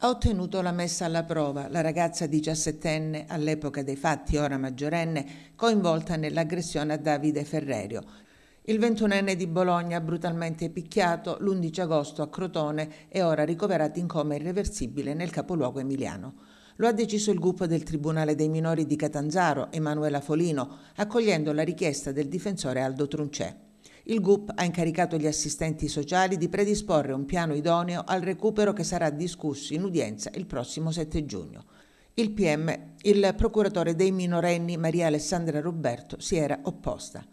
ha ottenuto la messa alla prova la ragazza diciassettenne, all'epoca dei fatti ora maggiorenne, coinvolta nell'aggressione a Davide Ferrerio. Il ventunenne di Bologna brutalmente picchiato l'11 agosto a Crotone e ora ricoverato in coma irreversibile nel capoluogo emiliano. Lo ha deciso il gruppo del Tribunale dei minori di Catanzaro, Emanuela Folino, accogliendo la richiesta del difensore Aldo Truncè. Il GUP ha incaricato gli assistenti sociali di predisporre un piano idoneo al recupero che sarà discusso in udienza il prossimo 7 giugno. Il PM, il procuratore dei minorenni Maria Alessandra Roberto, si era opposta.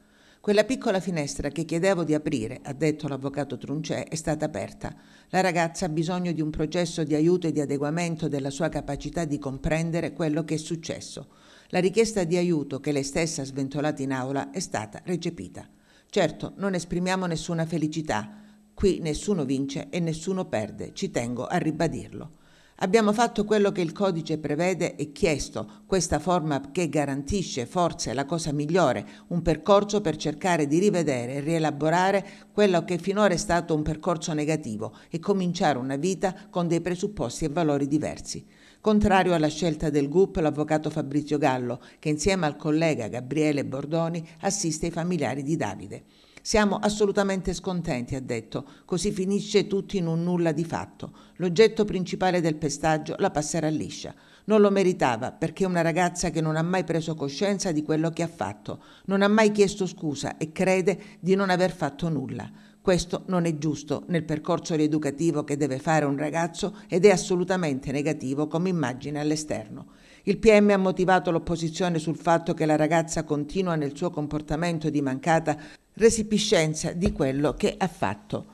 Quella piccola finestra che chiedevo di aprire, ha detto l'avvocato Truncè, è stata aperta. La ragazza ha bisogno di un processo di aiuto e di adeguamento della sua capacità di comprendere quello che è successo. La richiesta di aiuto che lei stessa ha sventolato in aula è stata recepita. Certo, non esprimiamo nessuna felicità. Qui nessuno vince e nessuno perde, ci tengo a ribadirlo. Abbiamo fatto quello che il codice prevede e chiesto questa forma che garantisce forse la cosa migliore, un percorso per cercare di rivedere e rielaborare quello che finora è stato un percorso negativo e cominciare una vita con dei presupposti e valori diversi. Contrario alla scelta del GUP l'avvocato Fabrizio Gallo, che insieme al collega Gabriele Bordoni assiste i familiari di Davide. Siamo assolutamente scontenti, ha detto, così finisce tutto in un nulla di fatto. L'oggetto principale del pestaggio la passerà liscia. Non lo meritava perché è una ragazza che non ha mai preso coscienza di quello che ha fatto, non ha mai chiesto scusa e crede di non aver fatto nulla. Questo non è giusto nel percorso rieducativo che deve fare un ragazzo ed è assolutamente negativo come immagine all'esterno. Il PM ha motivato l'opposizione sul fatto che la ragazza continua nel suo comportamento di mancata resipiscenza di quello che ha fatto.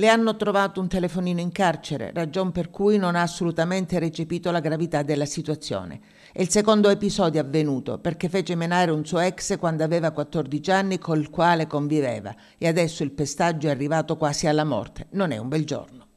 Le hanno trovato un telefonino in carcere, ragion per cui non ha assolutamente recepito la gravità della situazione. È il secondo episodio avvenuto perché fece menare un suo ex quando aveva 14 anni col quale conviveva e adesso il pestaggio è arrivato quasi alla morte. Non è un bel giorno.